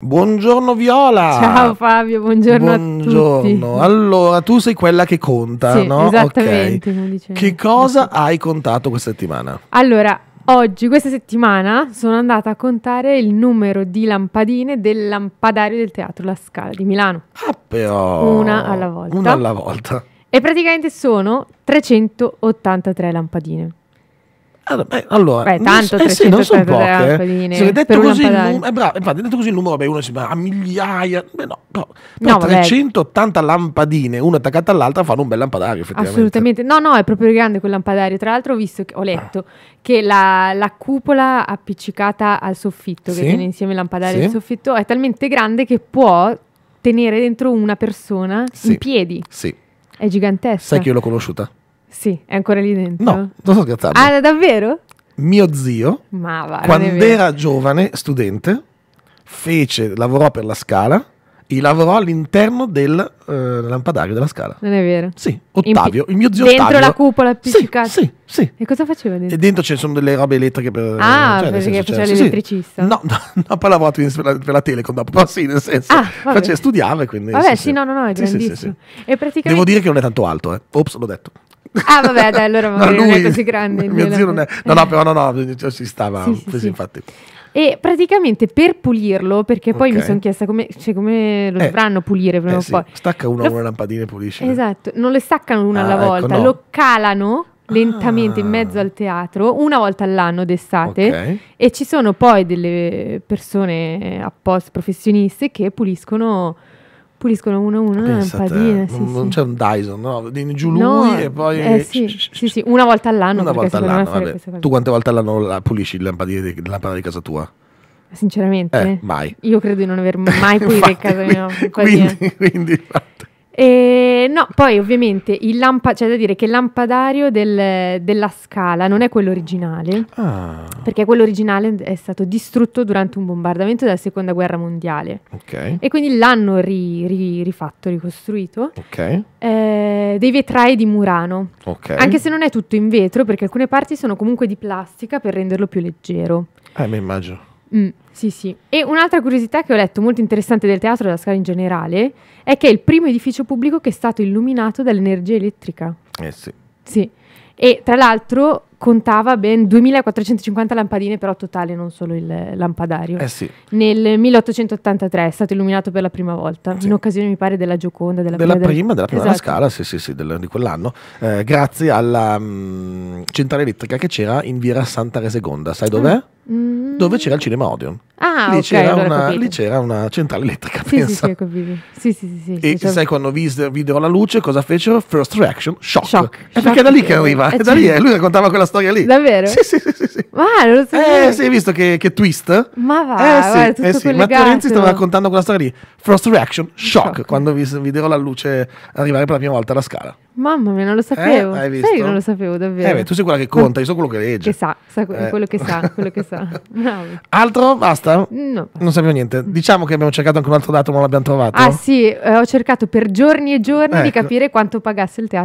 Buongiorno Viola. Ciao Fabio, buongiorno, buongiorno. Allora, tu sei quella che conta, sì, no? Esattamente, okay. Che cosa hai contato questa settimana? Allora, oggi, questa settimana, sono andata a contare il numero di lampadine del lampadario del Teatro La Scala di Milano. Ah, però. Una alla volta. Una alla volta. E praticamente sono 383 lampadine. Ah, allora, Beh, tanto eh, sì, lampadine sono poche. Eh. Se eh, eh, detto così, num- eh, bravo, infatti, detto così il numero, beh, uno si va a migliaia, beh, no, però, però no, 380 vabbè. lampadine, una attaccata all'altra, fanno un bel lampadario. Assolutamente, no, no, è proprio grande quel lampadario. Tra l'altro, ho visto, che, ho letto che la, la cupola appiccicata al soffitto, sì? che viene insieme il lampadario sì? al soffitto, è talmente grande che può tenere dentro una persona sì. in piedi. Sì. È gigantesca. Sai che io l'ho conosciuta? Sì, è ancora lì dentro. No, non sto scherzando. Ah, davvero? Mio zio, va, quando era giovane, studente, fece, lavorò per la Scala e lavorò all'interno del eh, lampadario della Scala. Non è vero? Sì, Ottavio, pi- il mio zio dentro Ottavio. Dentro la cupola appiccicata? Sì, sì, sì, E cosa faceva dentro? E dentro ci sono delle robe elettriche per... Ah, cioè, perché faceva l'elettricista? Sì. No, no, no, poi ha per la, per la Telecom dopo, però sì, nel senso, ah, faceva, studiava quindi... Vabbè, sì, sì, no, no, no, è sì, grandissimo. Sì, sì, Devo dire che non è tanto alto, eh. Ops, l'ho detto. Ah, vabbè, dai, allora magari no, lui, non è così grande. Mio zio non è. No, no, però no, no, cioè, si stava. Sì, sì, sì. infatti. E praticamente per pulirlo, perché poi okay. mi sono chiesta come, cioè, come lo eh, dovranno pulire prima eh, o poi. Stacca uno a una lampadina e pulisce. Esatto, non le staccano una ah, alla ecco, volta, no. lo calano lentamente ah. in mezzo ah. al teatro, una volta all'anno d'estate, okay. e ci sono poi delle persone eh, apposta, professioniste, che puliscono puliscono uno a uno le lampadine. Eh, sì, non, sì. c'è un Dyson, no? Vieni giù lui e eh, poi. Eh, sì, sì, sì, una volta all'anno. Una volta all'anno. Tu quante volte all'anno la pulisci le lampadine di, lampada di casa tua? Sinceramente, eh, mai. Io credo di non aver mai pulito in casa mia. quindi, quindi e no, poi ovviamente il lampa- cioè da dire che il lampadario del, della scala non è quello originale, ah. perché quello originale è stato distrutto durante un bombardamento della seconda guerra mondiale. Okay. E quindi l'hanno ri, ri, rifatto, ricostruito. Okay. Eh, dei vetrai di Murano. Okay. Anche se non è tutto in vetro, perché alcune parti sono comunque di plastica per renderlo più leggero. Eh, mi immagino. Mm. Sì, sì. E un'altra curiosità che ho letto molto interessante del teatro della scala in generale è che è il primo edificio pubblico che è stato illuminato dall'energia elettrica. Eh sì. Sì. E tra l'altro contava ben 2450 lampadine, però totale, non solo il lampadario. Eh sì. Nel 1883 è stato illuminato per la prima volta, sì. in occasione, mi pare, della Gioconda. Della, della prima, della, prima, della prima esatto. scala, sì, sì, sì, del, di quell'anno, eh, grazie alla mh, mm, centrale elettrica che c'era in via Santa Resegonda. Sai mm. dov'è? Mm. Mm dove c'era il cinema Odeon. Ah, lì, okay, c'era allora una, lì c'era una centrale elettrica. Sì, pensa. sì, sì, sì, sì, sì, E cioè... sai certo. quando videro la luce cosa fecero? First reaction, shock. shock. È eh, shock perché è da lì che arriva, è, eh, è da lì, eh, lui raccontava quella storia lì. Davvero? Sì, sì, sì, sì, sì. Ma lo so. Eh, sì, hai visto che, che twist? Ma va, eh, sì, guarda, eh, sì. Matteo Renzi stava raccontando quella storia lì. First reaction, shock, shock. quando vi, vidrò la luce arrivare per la prima volta alla scala. Mamma mia, non lo sapevo. Eh, hai visto? Sai, non lo sapevo davvero. Eh, beh, tu sei quella che conta, io so quello che legge. Che sa, sa eh. quello che sa, quello che sa. No. Altro? Basta? No. Non sapevo niente. Diciamo che abbiamo cercato anche un altro dato, ma non l'abbiamo trovato. Ah sì, eh, ho cercato per giorni e giorni ecco. di capire quanto pagasse il teatro